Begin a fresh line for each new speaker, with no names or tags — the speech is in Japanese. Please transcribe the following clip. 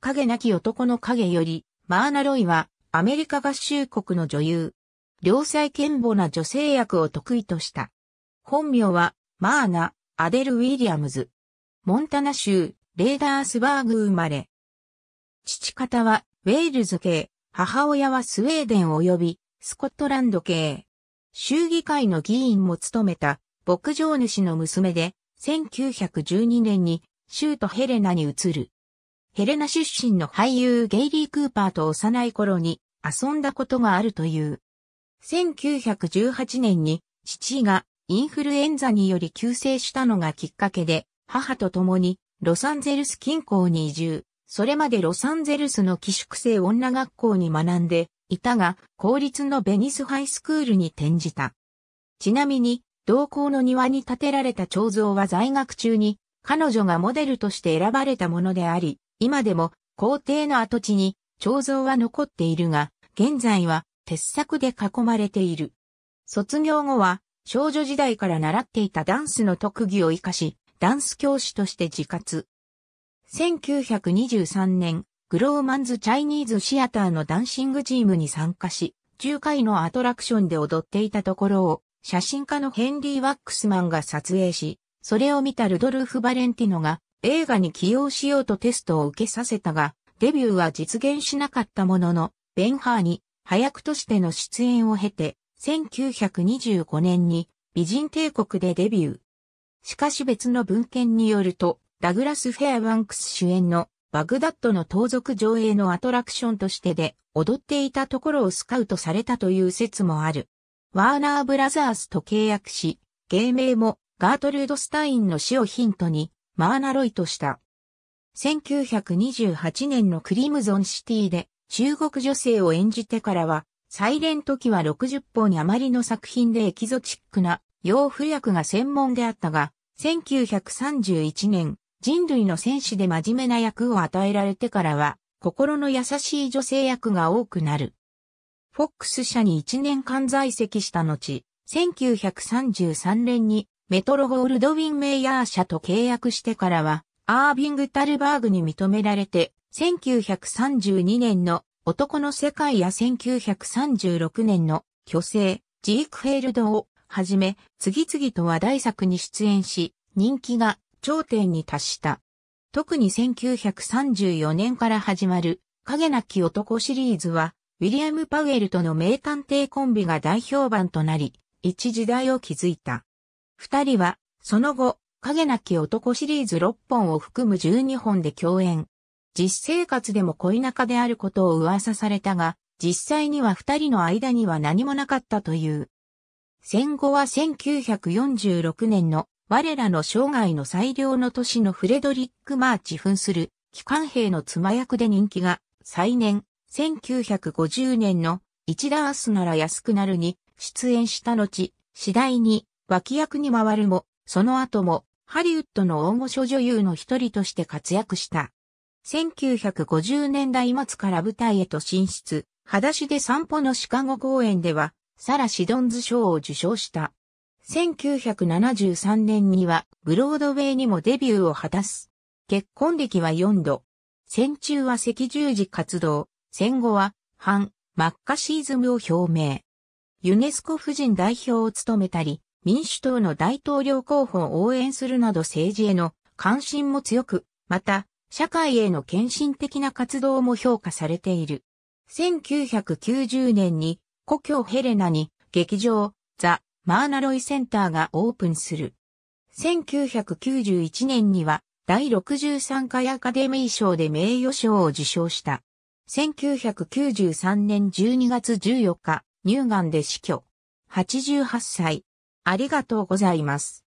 影なき男の影より、マーナ・ロイは、アメリカ合衆国の女優。良妻賢母な女性役を得意とした。本名は、マーナ・アデル・ウィリアムズ。モンタナ州、レーダースバーグ生まれ。父方は、ウェールズ系、母親はスウェーデン及び、スコットランド系。州議会の議員も務めた、牧場主の娘で、1912年に、州都ヘレナに移る。ヘレナ出身の俳優ゲイリー・クーパーと幼い頃に遊んだことがあるという。1918年に父がインフルエンザにより急逝したのがきっかけで、母と共にロサンゼルス近郊に移住。それまでロサンゼルスの寄宿生女学校に学んでいたが、公立のベニスハイスクールに転じた。ちなみに、同校の庭に建てられた彫像は在学中に、彼女がモデルとして選ばれたものであり、今でも皇帝の跡地に彫像は残っているが、現在は鉄柵で囲まれている。卒業後は少女時代から習っていたダンスの特技を活かし、ダンス教師として自活。1923年、グローマンズ・チャイニーズ・シアターのダンシングチームに参加し、9回のアトラクションで踊っていたところを、写真家のヘンリー・ワックスマンが撮影し、それを見たルドルフ・バレンティノが映画に起用しようとテストを受けさせたが、デビューは実現しなかったものの、ベンハーに、早くとしての出演を経て、1925年に美人帝国でデビュー。しかし別の文献によると、ダグラス・フェアバンクス主演のバグダッドの盗賊上映のアトラクションとしてで踊っていたところをスカウトされたという説もある。ワーナーブラザースと契約し、芸名もガートルード・スタインの死をヒントにマーナロイとした。1928年のクリムゾンシティで中国女性を演じてからは、サイレント期は60本余りの作品でエキゾチックな洋風役が専門であったが、1931年、人類の戦士で真面目な役を与えられてからは、心の優しい女性役が多くなる。フォックス社に1年間在籍した後、1933年にメトロゴールドウィン・メイヤー社と契約してからは、アービング・タルバーグに認められて、1932年の男の世界や1936年の巨星、ジークフェールドをはじめ、次々と話題作に出演し、人気が頂点に達した。特に1934年から始まる影なき男シリーズは、ウィリアム・パウエルとの名探偵コンビが大評判となり、一時代を築いた。二人は、その後、影なき男シリーズ6本を含む12本で共演。実生活でも恋仲であることを噂されたが、実際には二人の間には何もなかったという。戦後は1946年の我らの生涯の最良の年のフレドリック・マーチ扮する機関兵の妻役で人気が再年1950年の一ダースなら安くなるに出演した後、次第に脇役に回るも、その後もハリウッドの大御所女優の一人として活躍した。1950年代末から舞台へと進出、裸足で散歩のシカゴ公演では、サラ・シドンズ賞を受賞した。1973年には、ブロードウェイにもデビューを果たす。結婚歴は4度。戦中は赤十字活動、戦後は、反、マッカシーズムを表明。ユネスコ夫人代表を務めたり、民主党の大統領候補を応援するなど政治への関心も強く、また、社会への献身的な活動も評価されている。1990年に故郷ヘレナに劇場ザ・マーナロイセンターがオープンする。1991年には第63回アカデミー賞で名誉賞を受賞した。1993年12月14日、乳がんで死去。88歳。ありがとうございます。